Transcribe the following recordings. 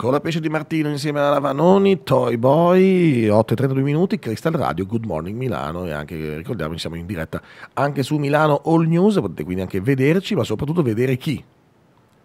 Con la pesce di Martino insieme alla Vanoni, Toy Boy, 8 e 32 minuti, Crystal Radio, Good Morning Milano e anche, ricordiamo, siamo in diretta anche su Milano All News, potete quindi anche vederci, ma soprattutto vedere chi?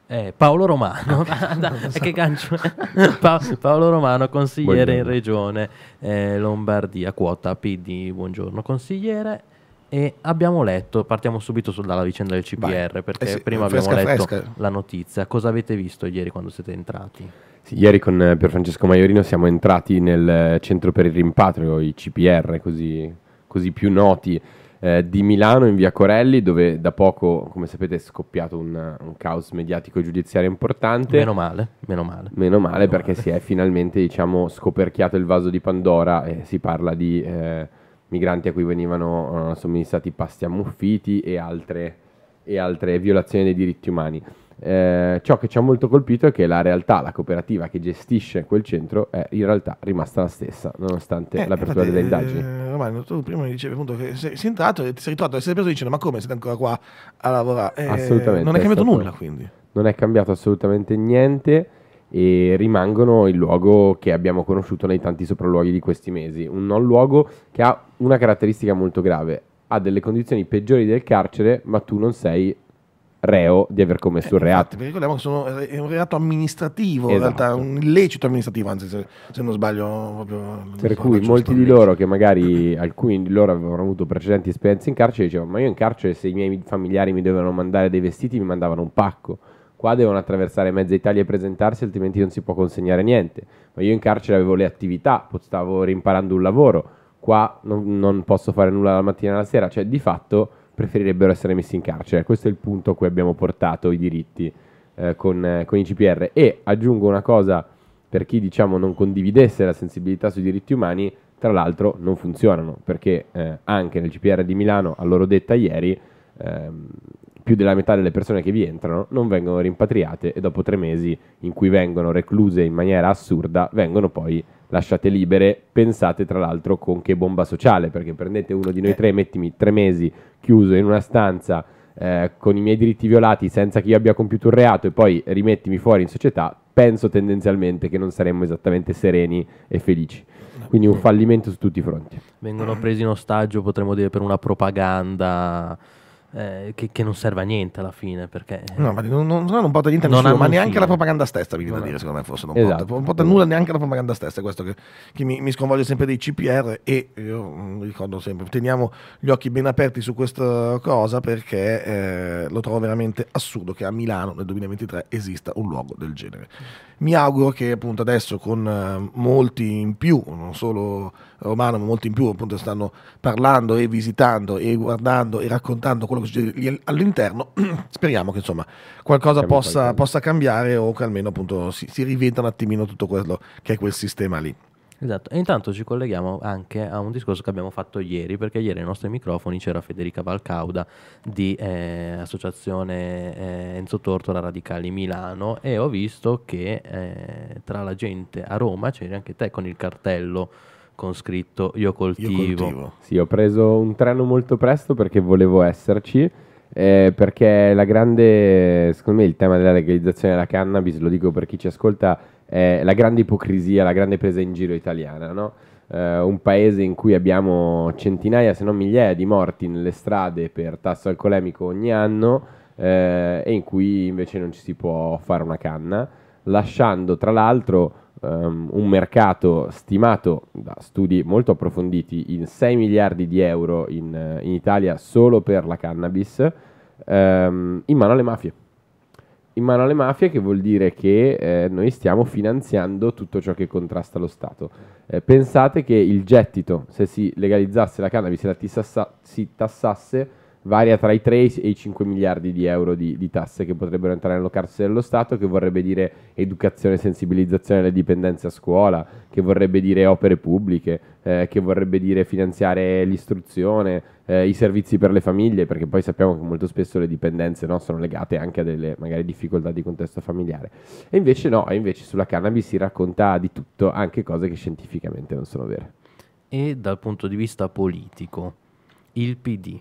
Eh, Paolo Romano, ah, che gancio. Pa- Paolo Romano, consigliere buongiorno. in regione eh, Lombardia, quota PD, buongiorno consigliere. E abbiamo letto, partiamo subito dalla vicenda del CPR, Vai. perché eh sì, prima fresca, abbiamo letto fresca. la notizia. Cosa avete visto ieri quando siete entrati? Ieri con eh, Francesco Maiorino siamo entrati nel eh, centro per il rimpatrio, i CPR, così, così più noti, eh, di Milano in via Corelli, dove da poco, come sapete, è scoppiato un, un caos mediatico e giudiziario importante. Meno male, meno male. Meno male meno perché male. si è finalmente, diciamo, scoperchiato il vaso di Pandora e si parla di eh, migranti a cui venivano eh, somministrati pasti ammuffiti e altre, e altre violazioni dei diritti umani. Eh, ciò che ci ha molto colpito è che la realtà, la cooperativa che gestisce quel centro è in realtà rimasta la stessa, nonostante eh, l'apertura infatti, delle eh, indagini. Eh, Romano, tu prima mi dicevi appunto che sei, sei entrato e ti sei ritrovato a essere preso dicendo ma come siete ancora qua a lavorare? Eh, assolutamente. Non è, è cambiato stato, nulla quindi. Non è cambiato assolutamente niente e rimangono il luogo che abbiamo conosciuto nei tanti sopralluoghi di questi mesi, un non luogo che ha una caratteristica molto grave, ha delle condizioni peggiori del carcere ma tu non sei reo di aver commesso eh, un reato. Infatti, sono, eh, è un reato amministrativo, esatto. in realtà esatto. un illecito amministrativo, anzi se, se non sbaglio proprio... Per cui molti di loro che magari alcuni di loro avevano avuto precedenti esperienze in carcere dicevano ma io in carcere se i miei familiari mi dovevano mandare dei vestiti mi mandavano un pacco. Qua devono attraversare mezza Italia e presentarsi, altrimenti non si può consegnare niente. Ma io in carcere avevo le attività, stavo rimparando un lavoro. Qua non, non posso fare nulla la mattina e la sera. Cioè, di fatto preferirebbero essere messi in carcere. Questo è il punto a cui abbiamo portato i diritti eh, con, eh, con, i CPR. E aggiungo una cosa per chi diciamo non condividesse la sensibilità sui diritti umani, tra l'altro non funzionano, perché eh, anche nel CPR di Milano, a loro detta ieri, ehm, più della metà delle persone che vi entrano non vengono rimpatriate e dopo tre mesi in cui vengono recluse in maniera assurda vengono poi lasciate libere. Pensate tra l'altro con che bomba sociale, perché prendete uno di noi eh. tre, mettimi tre mesi chiuso in una stanza eh, con i miei diritti violati senza che io abbia compiuto un reato e poi rimettimi fuori in società, penso tendenzialmente che non saremmo esattamente sereni e felici. Quindi un fallimento su tutti i fronti. Vengono presi in ostaggio, potremmo dire, per una propaganda eh, che, che, non serve a niente alla fine. Perché, eh, no, ma non, non, non porta niente a nessuno, ma neanche fine. la propaganda stessa, mi viene da dire, secondo me forse non esatto. porta, non porta nulla neanche la propaganda stessa, è questo che, che mi, mi, sconvolge sempre dei CPR e io mm, ricordo sempre, teniamo gli occhi ben aperti su questa cosa perché eh, lo trovo veramente assurdo che a Milano nel 2023 esista un luogo del genere. Mi auguro che appunto adesso con eh, molti in più, non solo Romano, ma molti in più appunto stanno parlando e visitando e guardando e raccontando quello che succede all'interno, speriamo che insomma qualcosa possa, possa, cambiare o che almeno appunto si, si riveda un attimino tutto quello che è quel sistema lì. Esatto, e intanto ci colleghiamo anche a un discorso che abbiamo fatto ieri, perché ieri ai nostri microfoni c'era Federica Valcauda di eh, Associazione eh, Enzo Tortola Radicali Milano e ho visto che eh, tra la gente a Roma c'eri anche te con il cartello con scritto io coltivo. Io coltivo. Sì, ho preso un treno molto presto perché volevo esserci. Eh, perché la grande, secondo me, il tema della legalizzazione della cannabis, lo dico per chi ci ascolta, è la grande ipocrisia, la grande presa in giro italiana, no? eh, un paese in cui abbiamo centinaia, se non migliaia, di morti nelle strade per tasso alcolemico ogni anno eh, e in cui invece non ci si può fare una canna, lasciando tra l'altro um, un mercato stimato da studi molto approfonditi in 6 miliardi di euro in, eh, in Italia solo per la cannabis um, in mano alle mafie. In mano alle mafie che vuol dire che eh, noi stiamo finanziando tutto ciò che contrasta lo Stato. Eh, pensate che il gettito, se si legalizzasse la cannabis e la tissassa- si tassasse, varia tra i 3 e i 5 miliardi di euro di, di tasse che potrebbero entrare nello carcere dello Stato, che vorrebbe dire educazione e sensibilizzazione alle dipendenze a scuola, che vorrebbe dire opere pubbliche, eh, che vorrebbe dire finanziare l'istruzione, eh, i servizi per le famiglie, perché poi sappiamo che molto spesso le dipendenze no, sono legate anche a delle magari difficoltà di contesto familiare. E invece no, invece sulla cannabis si racconta di tutto, anche cose che scientificamente non sono vere. E dal punto di vista politico, il PD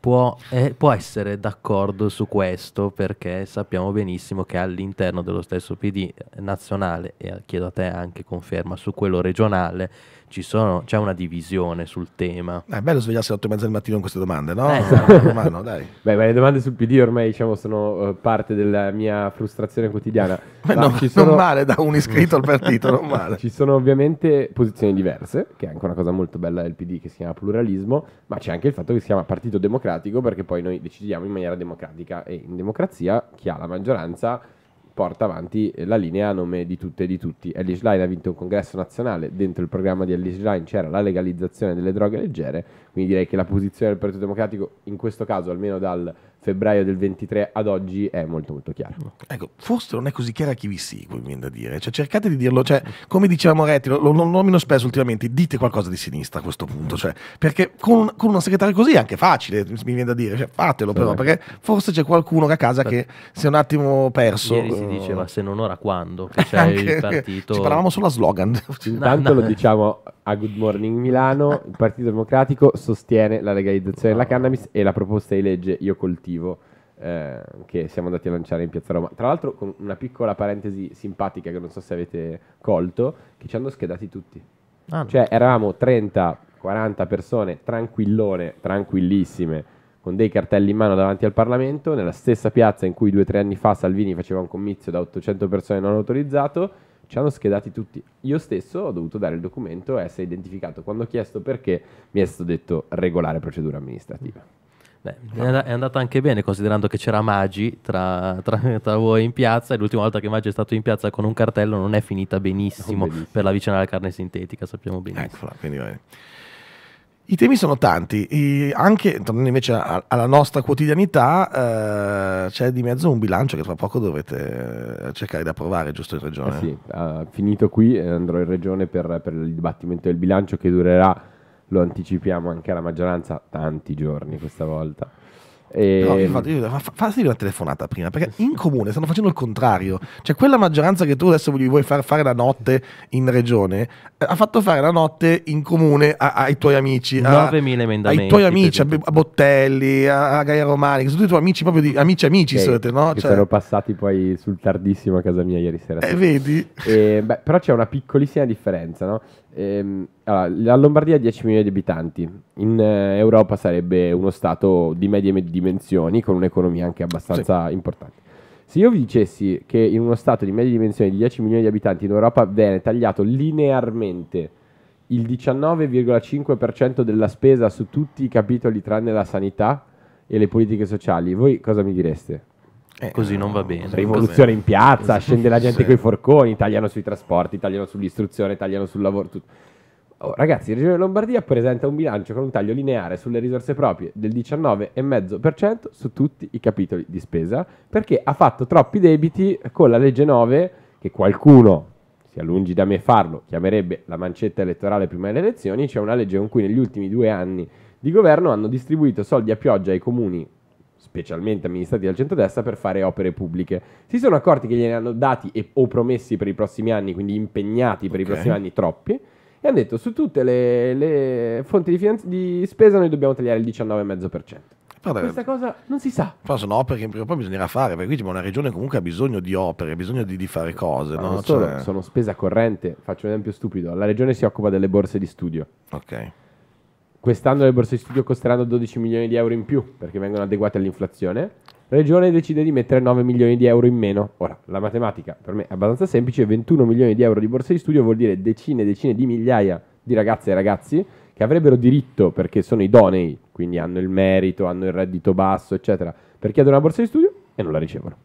Può, eh, può, essere d'accordo su questo perché sappiamo benissimo che all'interno dello stesso PD nazionale, e chiedo a te anche conferma su quello regionale, sono, c'è una divisione sul tema. Eh, è bello svegliarsi alle 8 e mezza del mattino con queste domande, no? Esatto. Romano, dai. Beh, le domande sul PD ormai diciamo, sono eh, parte della mia frustrazione quotidiana. Beh, no, ci sono... Non male da un iscritto al partito, non male. Ci sono ovviamente posizioni diverse, che è anche una cosa molto bella del PD che si chiama pluralismo, ma c'è anche il fatto che si chiama partito democratico perché poi noi decidiamo in maniera democratica e in democrazia chi ha la maggioranza porta avanti la linea a nome di tutte e di tutti. Ellis Line ha vinto un congresso nazionale, dentro il programma di Ellis Line c'era la legalizzazione delle droghe leggere, quindi direi che la posizione del Partito Democratico in questo caso, almeno dal febbraio del 23 ad oggi è molto molto chiara. Ecco, forse non è così chiara a chi vi segue, mi viene da dire. Cioè, cercate di dirlo, cioè, come diceva Moretti, lo, lo, lo nomino spesso ultimamente, dite qualcosa di sinistra a questo punto, cioè, perché con, con una segretaria così è anche facile, mi viene da dire, cioè, fatelo sì, però, perché forse c'è qualcuno che a casa che si è un attimo perso. Ieri si diceva se non ora quando, che c'è anche, il partito... Ci parlavamo solo a slogan. Intanto no, no. lo diciamo a Good Morning Milano, il Partito Democratico sostiene la legalizzazione no. della cannabis e la proposta di legge Io coltivo collettivo eh, che siamo andati a lanciare in Piazza Roma. Tra l'altro con una piccola parentesi simpatica che non so se avete colto, che ci hanno schedati tutti. Ah, cioè eravamo 30-40 persone tranquillone, tranquillissime, con dei cartelli in mano davanti al Parlamento, nella stessa piazza in cui due o tre anni fa Salvini faceva un comizio da 800 persone non autorizzato, ci hanno schedati tutti. Io stesso ho dovuto dare il documento e essere identificato. Quando ho chiesto perché, mi è stato detto regolare procedura amministrativa. Beh, è andata anche bene considerando che c'era Maggi tra, tra, tra, voi in piazza e l'ultima volta che Maggi è stato in piazza con un cartello non è finita benissimo, benissimo. per la vicenda alla carne sintetica, sappiamo benissimo. Eccola, quindi bene. I temi sono tanti, e anche tornando invece a, alla nostra quotidianità, eh, c'è di mezzo un bilancio che tra poco dovrete eh, cercare di approvare, giusto in regione? Eh sì, uh, finito qui eh, andrò in regione per, per il dibattimento del bilancio che durerà lo anticipiamo anche alla maggioranza, tanti giorni questa volta. E... No, ehm, infatti, io, fa, fatti una telefonata prima perché in comune stanno facendo il contrario. Cioè, quella maggioranza che tu adesso gli vuoi far fare la notte in regione eh, ha fatto fare la notte in comune a, ai tuoi amici, 9000 emendamenti. ai tuoi amici, a, Bottelli, a, Gaia Romani, che sono tutti i tuoi amici, proprio di amici, amici. Okay. Solite, no? Che cioè sono passati poi sul tardissimo a casa mia ieri sera. Eh, vedi? E, eh, beh, però c'è una piccolissima differenza, no? Ehm allora, la Lombardia ha 10 milioni di abitanti, in eh, Europa sarebbe uno stato di medie dimensioni con un'economia anche abbastanza sì. importante. Se io vi dicessi che in uno stato di medie dimensioni di 10 milioni di abitanti in Europa viene tagliato linearmente il 19,5% della spesa su tutti i capitoli tranne la sanità e le politiche sociali, voi cosa mi direste? Eh, così non va bene. Rivoluzione in piazza, scende la gente sì. i forconi, tagliano sui trasporti, tagliano sull'istruzione, tagliano sul lavoro. Tutto. Oh, ragazzi, Regione Lombardia presenta un bilancio con un taglio lineare sulle risorse proprie del 19,5% su tutti i capitoli di spesa perché ha fatto troppi debiti con la legge 9 che qualcuno, sia lungi da me farlo, chiamerebbe la mancetta elettorale prima delle elezioni, cioè una legge con cui negli ultimi due anni di governo hanno distribuito soldi a pioggia ai comuni specialmente amministrati dal centrodestra, per fare opere pubbliche. Si sono accorti che gliene hanno dati e, o promessi per i prossimi anni, quindi impegnati per okay. i prossimi anni troppi, e hanno detto su tutte le, le fonti di, finanzi- di, spesa noi dobbiamo tagliare il 19,5%. Vabbè, Questa cosa non si sa. Però sono opere che prima o poi bisognerà fare, perché qui una regione comunque ha bisogno di opere, ha bisogno di, di fare cose. No? No? Cioè... Sono spesa corrente, faccio un esempio stupido, la regione si occupa delle borse di studio. Ok Quest'anno le borse di studio costeranno 12 milioni di euro in più perché vengono adeguate all'inflazione. Regione decide di mettere 9 milioni di euro in meno. Ora, la matematica per me è abbastanza semplice, 21 milioni di euro di borse di studio vuol dire decine e decine di migliaia di ragazze e ragazzi che avrebbero diritto perché sono idonei, quindi hanno il merito, hanno il reddito basso, eccetera, per chiedere una borsa di studio e non la ricevono.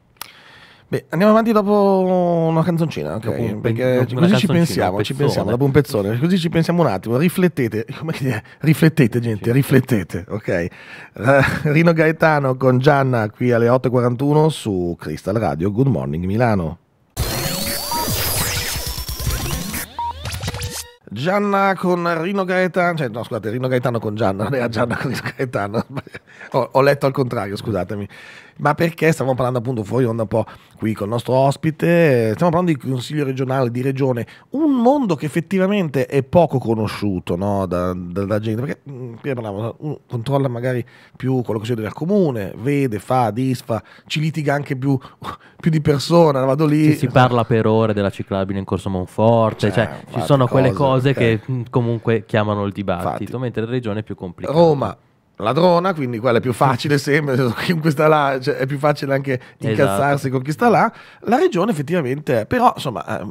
Beh, andiamo avanti dopo una canzoncina, ok? Un perché così ci pensiamo, ci pensiamo, dopo un pezzone, così ci pensiamo un attimo, riflettete, riflettete gente, sì. riflettete, ok? Eh, Rino Gaetano con Gianna qui alle 8.41 su Crystal Radio, Good Morning Milano. Gianna con Rino Gaetano, cioè no scusate, Rino Gaetano con Gianna, non era Gianna con Rino Gaetano, ho, ho, letto al contrario, scusatemi, ma perché stiamo parlando appunto fuori onda un po' qui con il nostro ospite, stiamo parlando di consiglio regionale, di regione, un mondo che effettivamente è poco conosciuto no? da, da, da, gente, perché mm, prima parlavamo, uno controlla magari più quello che c'è del comune, vede, fa, disfa, ci litiga anche più, più di persona, vado lì. Ci si parla per ore della ciclabile in corso Monforte, cioè, cioè ci certo, sono cose. quelle cose cose che mm, comunque chiamano il dibattito, Infatti. mentre la regione è più complicata. Roma, ladrona, quindi quella è più facile sempre, chiunque sta là, cioè è più facile anche esatto. incazzarsi esatto. con chi sta là. La regione effettivamente, però insomma, eh,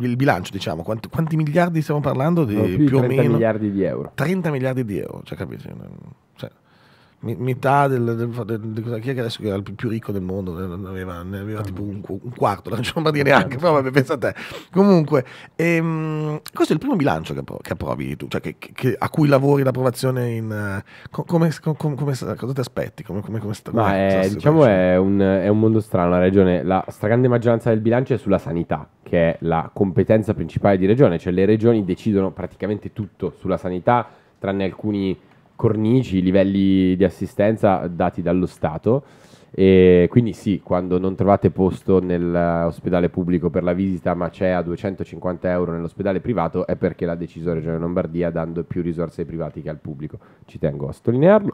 il bilancio diciamo, quanti, quanti miliardi stiamo parlando? Di, no, più, più 30 o meno? miliardi di euro. 30 miliardi di euro, cioè capisci? metà del, del, del, del, chi è che adesso era il più ricco del mondo ne aveva, ne aveva ah. tipo un, un quarto la Lombardia neanche però vabbè pensa a te comunque ehm, questo è il primo bilancio che, che approvi tu cioè che, che, a cui lavori l'approvazione in uh, come, come, come, cosa ti aspetti come, come, come sta, no, è, diciamo è un, è un, mondo strano la regione la stragrande maggioranza del bilancio è sulla sanità che è la competenza principale di regione cioè le regioni decidono praticamente tutto sulla sanità tranne alcuni cornici, livelli di assistenza dati dallo Stato. E quindi sì, quando non trovate posto nell'ospedale pubblico per la visita, ma c'è a 250 euro nell'ospedale privato, è perché l'ha deciso Regione Lombardia dando più risorse ai privati che al pubblico. Ci tengo a sottolinearlo.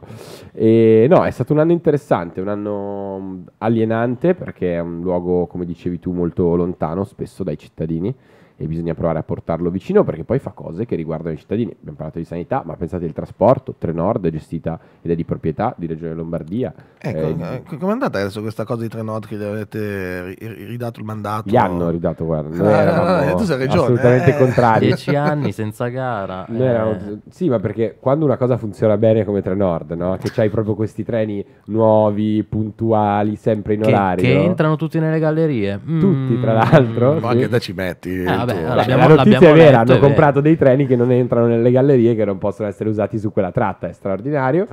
E no, è stato un anno interessante, un anno alienante perché è un luogo, come dicevi tu, molto lontano spesso dai cittadini e bisogna provare a portarlo vicino perché poi fa cose che riguardano i cittadini. Abbiamo parlato di sanità, ma pensate al trasporto, Trenord è gestita ed è di proprietà di Regione Lombardia. Ecco, eh, eh è andata adesso questa cosa di Trenord che gli avete ridato il mandato? Gli hanno ridato, guarda, ah, noi eh, no, no, tu sei regione, assolutamente eh. contrari. Dieci anni senza gara. Eh. Eravamo, sì, ma perché quando una cosa funziona bene come Trenord, no? che c'hai proprio questi treni nuovi, puntuali, sempre in che, orario. Che entrano tutti nelle gallerie. Tutti, tra mm. l'altro. Ma sì. anche da ci metti. Ah, vabbè, certo. la, la notizia è vera, hanno è comprato vera. dei treni che non entrano nelle gallerie, che non possono essere usati su quella tratta, è straordinario.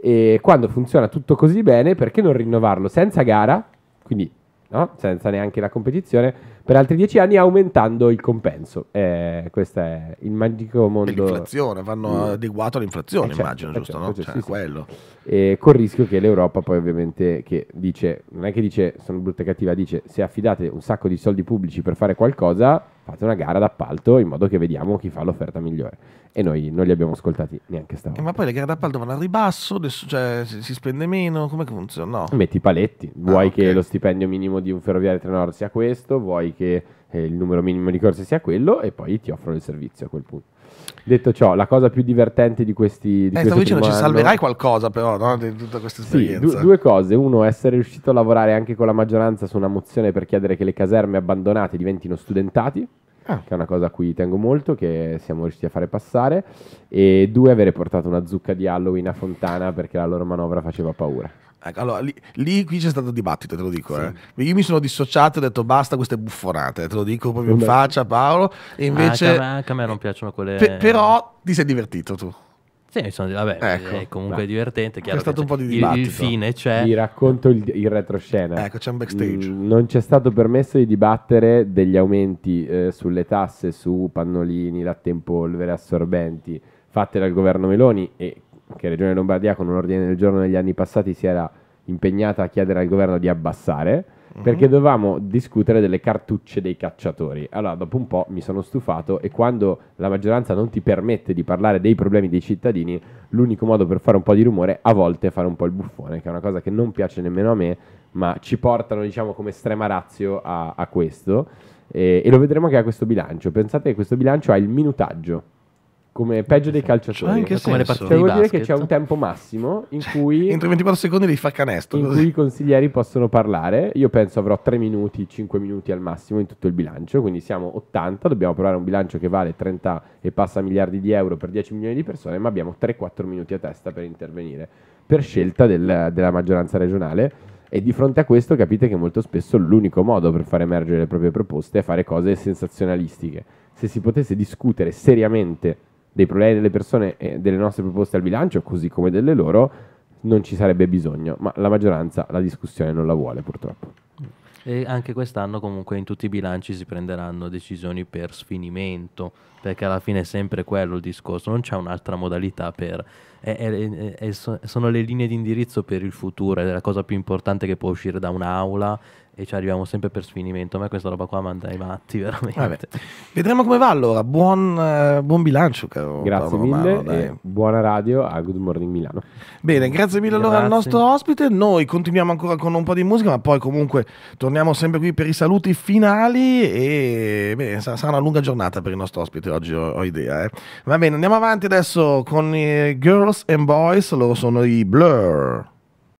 E quando funziona tutto così bene, perché non rinnovarlo senza gara, quindi no? senza neanche la competizione, per altri dieci anni aumentando il compenso. Eh, questo è il magico mondo. E l'inflazione, vanno adeguato all'inflazione, eh, certo, immagino, eh, giusto? Certo, no? certo, cioè, sì, quello. Sì. col rischio che l'Europa poi ovviamente che dice, non è che dice sono brutta e cattiva, dice se affidate un sacco di soldi pubblici per fare qualcosa fate una gara d'appalto in modo che vediamo chi fa l'offerta migliore. E noi non li abbiamo ascoltati neanche stavolta. Eh, ma poi le gare d'appalto vanno a ribasso, adesso, cioè, si spende meno, come funziona? No. Metti i paletti, ah, vuoi ah, okay. che lo stipendio minimo di un ferroviario Trenor sia questo, vuoi che eh, il numero minimo di corse sia quello e poi ti offrono il servizio a quel punto. Detto ciò, la cosa più divertente di questi... Di eh, stavo dicendo, ci salverai qualcosa però, no? Di tutta questa esperienza. Sì, du- due cose. Uno, essere riuscito a lavorare anche con la maggioranza su una mozione per chiedere che le caserme abbandonate diventino studentati, Ah. Che è una cosa a cui tengo molto, che siamo riusciti a fare passare. E due, avere portato una zucca di Halloween a Fontana perché la loro manovra faceva paura. Ecco, allora, lì, lì, qui c'è stato dibattito, te lo dico. Sì. Eh. Io mi sono dissociato e ho detto basta queste buffonate, te lo dico proprio in faccia Paolo. E invece... Ah, anche, eh, a me, non piacciono quelle... Pe- però ti sei divertito tu. Sì, sono, vabbè, ecco, è comunque beh. divertente. C'è stato un po' di dibattito. Il, il fine c'è. Vi racconto il, il retroscena. Ecco, c'è un backstage. Mm, non c'è stato permesso di dibattere degli aumenti eh, sulle tasse su pannolini, latte in polvere, assorbenti fatte dal governo Meloni e che Regione Lombardia con un ordine del giorno negli anni passati si era impegnata a chiedere al governo di abbassare Mhm. perché dovevamo discutere delle cartucce dei cacciatori. Allora, dopo un po' mi sono stufato e quando la maggioranza non ti permette di parlare dei problemi dei cittadini, l'unico modo per fare un po' di rumore a volte è fare un po' il buffone, che è una cosa che non piace nemmeno a me, ma ci portano, diciamo, come estrema razio a, a questo. E, e lo vedremo che ha questo bilancio. Pensate che questo bilancio ha il minutaggio come peggio dei calciatori. Cioè, anche come le partite cioè, vuol dire che c'è un tempo massimo in cui entro 24 secondi li fa canestro. In così. cui i consiglieri possono parlare. Io penso avrò 3 minuti, 5 minuti al massimo in tutto il bilancio, quindi siamo 80, dobbiamo provare un bilancio che vale 30 e passa miliardi di euro per 10 milioni di persone, ma abbiamo 3-4 minuti a testa per intervenire per scelta del, della maggioranza regionale. E di fronte a questo capite che molto spesso l'unico modo per far emergere le proprie proposte è fare cose sensazionalistiche. Se si potesse discutere seriamente dei problemi delle persone e delle nostre proposte al bilancio, così come delle loro, non ci sarebbe bisogno, ma la maggioranza la discussione non la vuole purtroppo. E anche quest'anno comunque in tutti i bilanci si prenderanno decisioni per sfinimento perché alla fine è sempre quello il discorso, non c'è un'altra modalità per... È, è, è, sono le linee di indirizzo per il futuro, è la cosa più importante che può uscire da un'aula e ci arriviamo sempre per sfinimento. ma questa roba qua manda i matti, veramente. Vabbè. Vedremo come va allora. Buon, eh, buon bilancio, caro. Grazie mille. Romano, buona radio a Good Morning Milano. Bene, grazie mille grazie. allora al nostro ospite. Noi continuiamo ancora con un po' di musica, ma poi comunque torniamo sempre qui per i saluti finali. E beh, sarà una lunga giornata per il nostro ospite che oggi ho, ho idea. Eh. Va bene, andiamo avanti adesso con i eh, Girls and Boys, loro sono i Blur.